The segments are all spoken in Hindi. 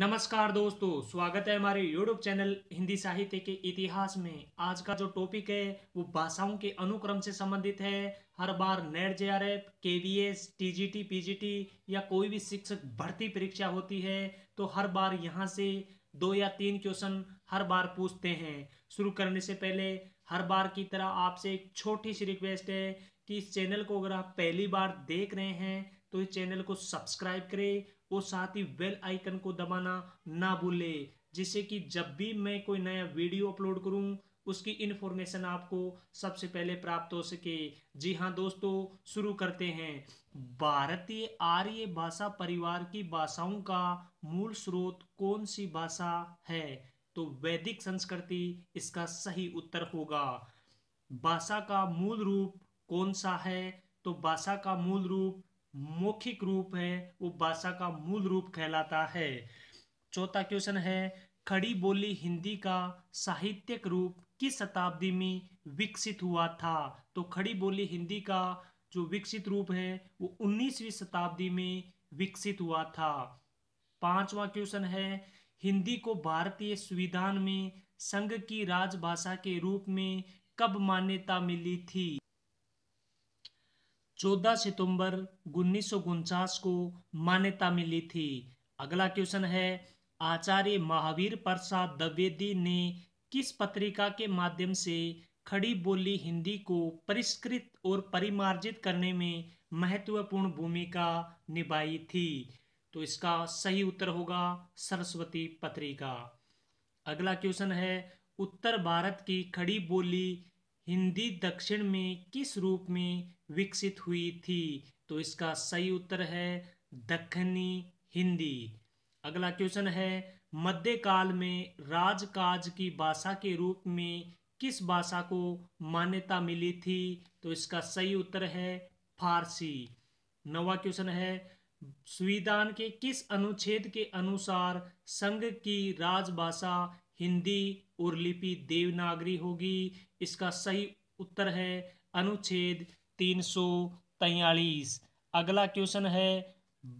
नमस्कार दोस्तों स्वागत है हमारे यूट्यूब चैनल हिंदी साहित्य के इतिहास में आज का जो टॉपिक है वो भाषाओं के अनुक्रम से संबंधित है हर बार NET J R F K V S T G T P G T या कोई भी शिक्षक भर्ती परीक्षा होती है तो हर बार यहाँ से दो या तीन क्वेश्चन हर बार पूछते हैं शुरू करने से पहले हर बार की तरह आपसे एक छोटी सी रिक्वेस्ट है कि इस चैनल को अगर आप पहली बार देख रहे हैं तो इस चैनल को सब्सक्राइब करें और साथ ही बेल आइकन को दबाना ना भूले जिससे कि जब भी मैं कोई नया वीडियो अपलोड करूं उसकी इन्फॉर्मेशन आपको सबसे पहले प्राप्त हो सके जी हाँ दोस्तों शुरू करते हैं भारतीय आर्य भाषा परिवार की भाषाओं का मूल स्रोत कौन सी भाषा है तो वैदिक संस्कृति इसका सही उत्तर होगा भाषा का मूल रूप कौन सा है तो भाषा का मूल रूप मौखिक रूप है वो भाषा का मूल रूप कहलाता है चौथा क्वेश्चन है खड़ी बोली हिंदी का साहित्यिक रूप किस शताब्दी में विकसित हुआ था तो खड़ी बोली हिंदी का जो विकसित रूप है वो 19वीं शताब्दी में विकसित हुआ था पांचवा क्वेश्चन है हिंदी को भारतीय संविधान में संघ की राजभाषा के रूप में कब मान्यता मिली थी 14 सितंबर उन्नीस को मान्यता मिली थी अगला क्वेश्चन है आचार्य महावीर प्रसाद द्विवेदी ने किस पत्रिका के माध्यम से खड़ी बोली हिंदी को परिष्कृत और परिमार्जित करने में महत्वपूर्ण भूमिका निभाई थी तो इसका सही उत्तर होगा सरस्वती पत्रिका अगला क्वेश्चन है उत्तर भारत की खड़ी बोली हिंदी दक्षिण में किस रूप में विकसित हुई थी तो इसका सही उत्तर है दखनी हिंदी अगला क्वेश्चन है मध्यकाल में राजकाज की भाषा के रूप में किस भाषा को मान्यता मिली थी तो इसका सही उत्तर है फारसी नवा क्वेश्चन है संविधान के किस अनुच्छेद के अनुसार संघ की राजभाषा हिंदी और लिपि देवनागरी होगी इसका सही उत्तर है अनुच्छेद तीन सौ तैयलीस अगला क्वेश्चन है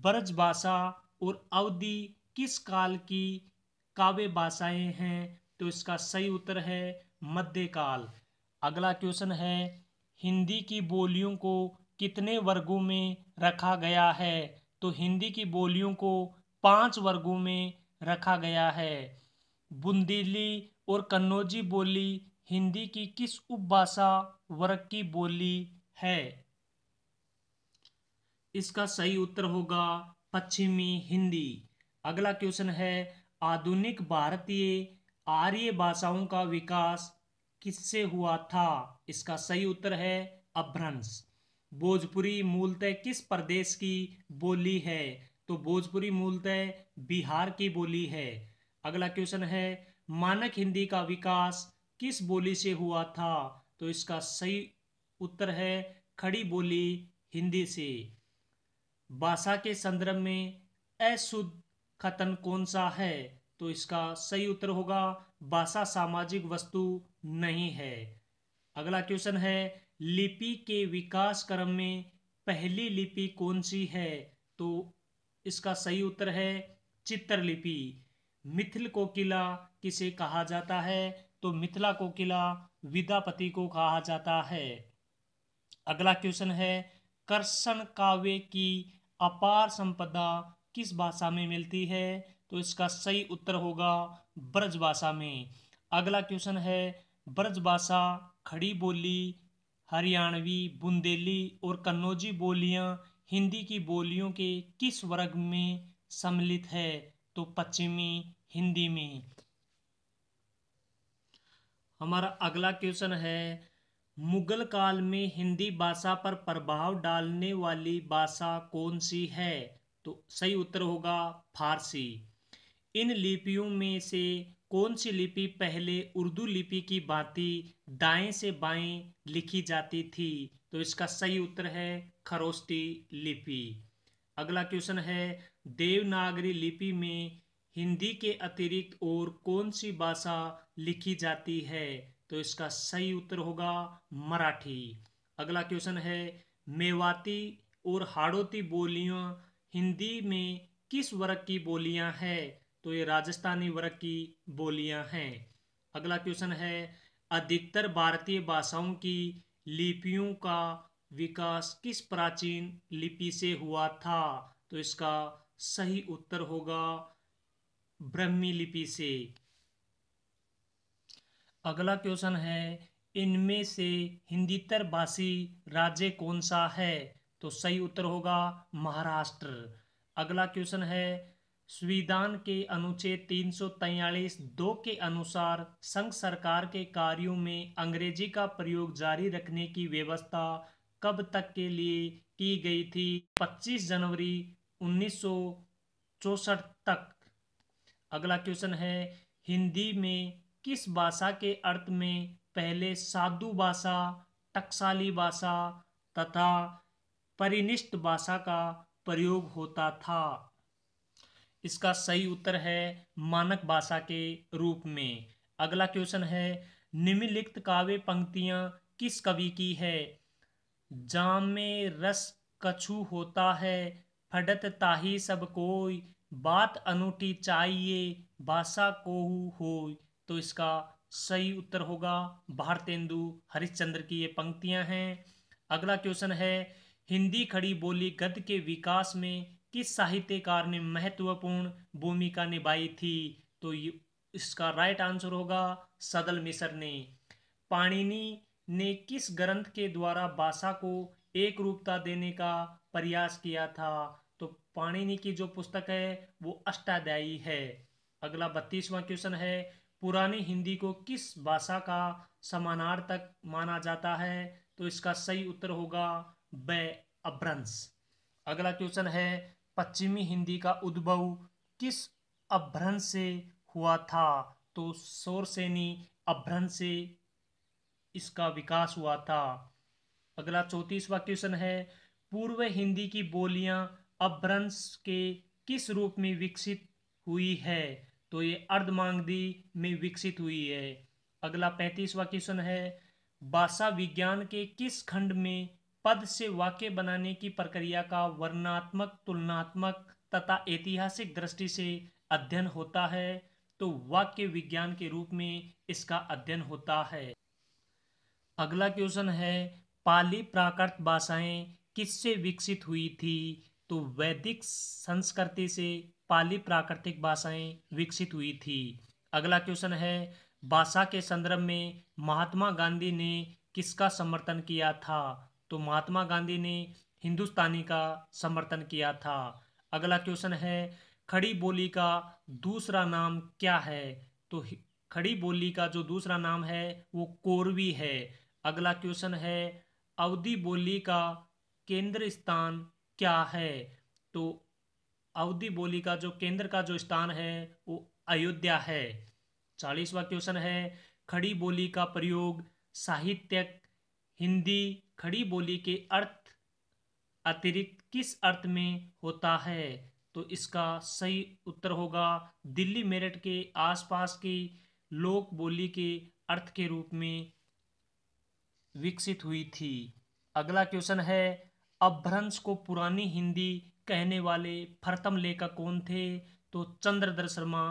ब्रज भाषा और अवधि किस काल की काव्य भाषाएं हैं तो इसका सही उत्तर है मध्यकाल अगला क्वेश्चन है हिंदी की बोलियों को कितने वर्गों में रखा गया है तो हिंदी की बोलियों को पांच वर्गों में रखा गया है बुंदेली और कन्नौजी बोली हिंदी की किस उपभाषा वर्ग की बोली है इसका सही उत्तर होगा पश्चिमी हिंदी अगला क्वेश्चन है आधुनिक भारतीय आर्य भाषाओं का विकास किससे हुआ था इसका सही उत्तर है अभ्रंश भोजपुरी मूलतः किस प्रदेश की बोली है तो भोजपुरी मूलतः बिहार की बोली है अगला क्वेश्चन है मानक हिंदी का विकास किस बोली से हुआ था तो इसका सही उत्तर है खड़ी बोली हिंदी से भाषा के संदर्भ में अशुद्ध कथन कौन सा है तो इसका सही उत्तर होगा भाषा सामाजिक वस्तु नहीं है अगला क्वेश्चन है लिपि के विकास क्रम में पहली लिपि कौन सी है तो इसका सही उत्तर है चित्रलिपि मिथिल कोकिला किसे कहा जाता है तो मिथिला कोकिला विद्यापति को कहा जाता है अगला क्वेश्चन है कर्षण काव्य की अपार संपदा किस भाषा में मिलती है तो इसका सही उत्तर होगा ब्रज भाषा में अगला क्वेश्चन है ब्रज भाषा खड़ी बोली हरियाणवी बुंदेली और कन्नौजी बोलियां हिंदी की बोलियों के किस वर्ग में सम्मिलित है तो पश्चिमी हिंदी में हमारा अगला क्वेश्चन है मुगल काल में हिंदी भाषा पर प्रभाव डालने वाली भाषा कौन सी है तो सही उत्तर होगा फारसी इन लिपियों में से कौन सी लिपि पहले उर्दू लिपि की भांति दाएं से बाएं लिखी जाती थी तो इसका सही उत्तर है खरोस्ती लिपि अगला क्वेश्चन है देवनागरी लिपि में हिंदी के अतिरिक्त और कौन सी भाषा लिखी जाती है तो इसका सही उत्तर होगा मराठी अगला क्वेश्चन है मेवाती और हाड़ोती बोलियाँ हिंदी में किस वर्ग की बोलियाँ हैं तो ये राजस्थानी वर्ग की बोलियाँ हैं अगला क्वेश्चन है अधिकतर भारतीय भाषाओं की लिपियों का विकास किस प्राचीन लिपि से हुआ था तो इसका सही उत्तर होगा ब्रह्मी लिपि से अगला क्वेश्चन है इनमें से हिंदीतर भाषी राज्य कौन सा है तो सही उत्तर होगा महाराष्ट्र अगला क्वेश्चन है संविधान के अनुच्छेद तीन सौ दो के अनुसार संघ सरकार के कार्यों में अंग्रेजी का प्रयोग जारी रखने की व्यवस्था कब तक के लिए की गई थी 25 जनवरी उन्नीस तक अगला क्वेश्चन है हिंदी में किस भाषा के अर्थ में पहले साधु भाषा टकसाली भाषा तथा परिनिष्ठ भाषा का प्रयोग होता था इसका सही उत्तर है मानक भाषा के रूप में अगला क्वेश्चन है निम्नलिखित काव्य पंक्तियां किस कवि की है जाम में रस कछु होता है फडत ताही सब कोई बात अनूठी चाहिए भाषा को हो तो इसका सही उत्तर होगा भारतेंदु हरिश्चंद्र की ये पंक्तियां हैं अगला क्वेश्चन है हिंदी खड़ी बोली गद्य के विकास में किस साहित्यकार ने महत्वपूर्ण भूमिका निभाई थी तो ये इसका राइट आंसर होगा सदल मिसर ने पाणिनि ने किस ग्रंथ के द्वारा भाषा को एक रूपता देने का प्रयास किया था तो पाणिनि की जो पुस्तक है वो अष्टाध्यायी है अगला बत्तीसवां क्वेश्चन है पुरानी हिंदी को किस भाषा का समानार्थक माना जाता है तो इसका सही उत्तर होगा ब अभ्रंश अगला क्वेश्चन है पश्चिमी हिंदी का उद्भव किस अभ्रंश से हुआ था तो सोरसेनी अभ्रंश से इसका विकास हुआ था अगला चौतीसवा क्वेश्चन है पूर्व हिंदी की बोलियां अभ्रंश के किस रूप में विकसित हुई है तो ये अर्धमांगदी में विकसित हुई है अगला पैंतीसवा क्वेश्चन है भाषा विज्ञान के किस खंड में पद से वाक्य बनाने की प्रक्रिया का वर्णात्मक तुलनात्मक तथा ऐतिहासिक दृष्टि से अध्ययन होता है तो वाक्य विज्ञान के रूप में इसका अध्ययन होता है अगला क्वेश्चन है पाली प्राकृत भाषाएं किससे विकसित हुई थी तो वैदिक संस्कृति से पाली प्राकृतिक भाषाएं विकसित हुई थी अगला क्वेश्चन है भाषा के संदर्भ में महात्मा गांधी ने किसका समर्थन किया था तो महात्मा गांधी ने हिंदुस्तानी का समर्थन किया था अगला क्वेश्चन है खड़ी बोली का दूसरा नाम क्या है तो खड़ी बोली का जो दूसरा नाम है वो कोरवी है अगला क्वेश्चन है अवधि बोली का केंद्र स्थान क्या है तो अवधि बोली का जो केंद्र का जो स्थान है वो अयोध्या है चालीसवा क्वेश्चन है खड़ी बोली का प्रयोग साहित्यक हिंदी खड़ी बोली के अर्थ अतिरिक्त किस अर्थ में होता है तो इसका सही उत्तर होगा दिल्ली मेरठ के आसपास की लोक बोली के अर्थ के रूप में विकसित हुई थी अगला क्वेश्चन है अभ्रंश को पुरानी हिंदी कहने वाले प्रथम लेखक कौन थे तो चंद्रधर शर्मा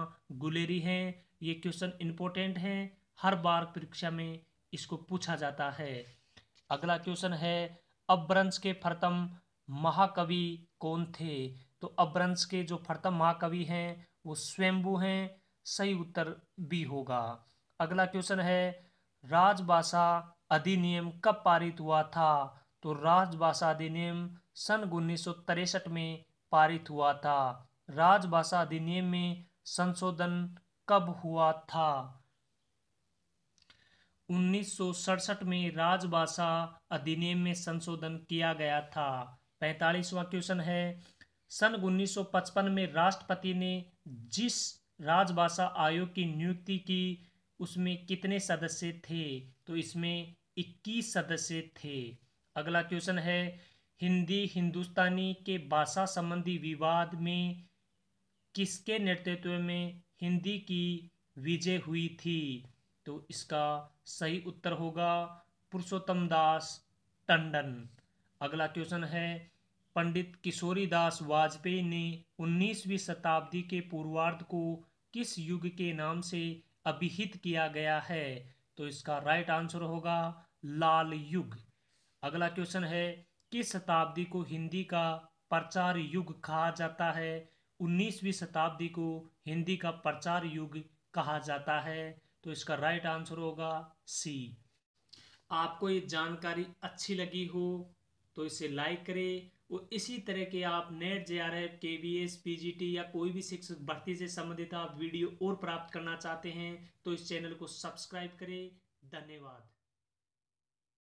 गुलेरी हैं ये क्वेश्चन इम्पोर्टेंट हैं हर बार परीक्षा में इसको पूछा जाता है अगला क्वेश्चन है अभ्रंश के प्रथम महाकवि कौन थे तो अभ्रंश के जो प्रथम महाकवि हैं वो स्वयंभू हैं सही उत्तर बी होगा अगला क्वेश्चन है राजभाषा अधिनियम कब पारित हुआ था तो राजभाषा अधिनियम सन उन्नीस में पारित हुआ था राजभाषा अधिनियम में संशोधन कब हुआ था उन्नीस में राजभाषा अधिनियम में संशोधन किया गया था पैंतालीसवां क्वेश्चन है सन 1955 में राष्ट्रपति ने जिस राजभाषा आयोग की नियुक्ति की उसमें कितने सदस्य थे तो इसमें 21 सदस्य थे अगला क्वेश्चन है हिंदी हिंदुस्तानी के भाषा संबंधी विवाद में किसके नेतृत्व में हिंदी की विजय हुई थी तो इसका सही उत्तर होगा पुरुषोत्तम दास टंडन अगला क्वेश्चन है पंडित किशोरी दास वाजपेयी ने 19वीं शताब्दी के पूर्वार्ध को किस युग के नाम से अभिहित किया गया है तो इसका राइट आंसर होगा लाल युग अगला क्वेश्चन है किस शताब्दी को हिंदी का प्रचार युग कहा जाता है उन्नीसवीं शताब्दी को हिंदी का प्रचार युग कहा जाता है तो इसका राइट आंसर होगा सी आपको ये जानकारी अच्छी लगी हो तो इसे लाइक करें और इसी तरह के आप NET J R F K V S P G T या कोई भी शिक्षक भर्ती से संबंधित आप वीडियो और प्राप्त करना चाहते हैं तो इस चैनल को सब्सक्राइब करें धन्यवाद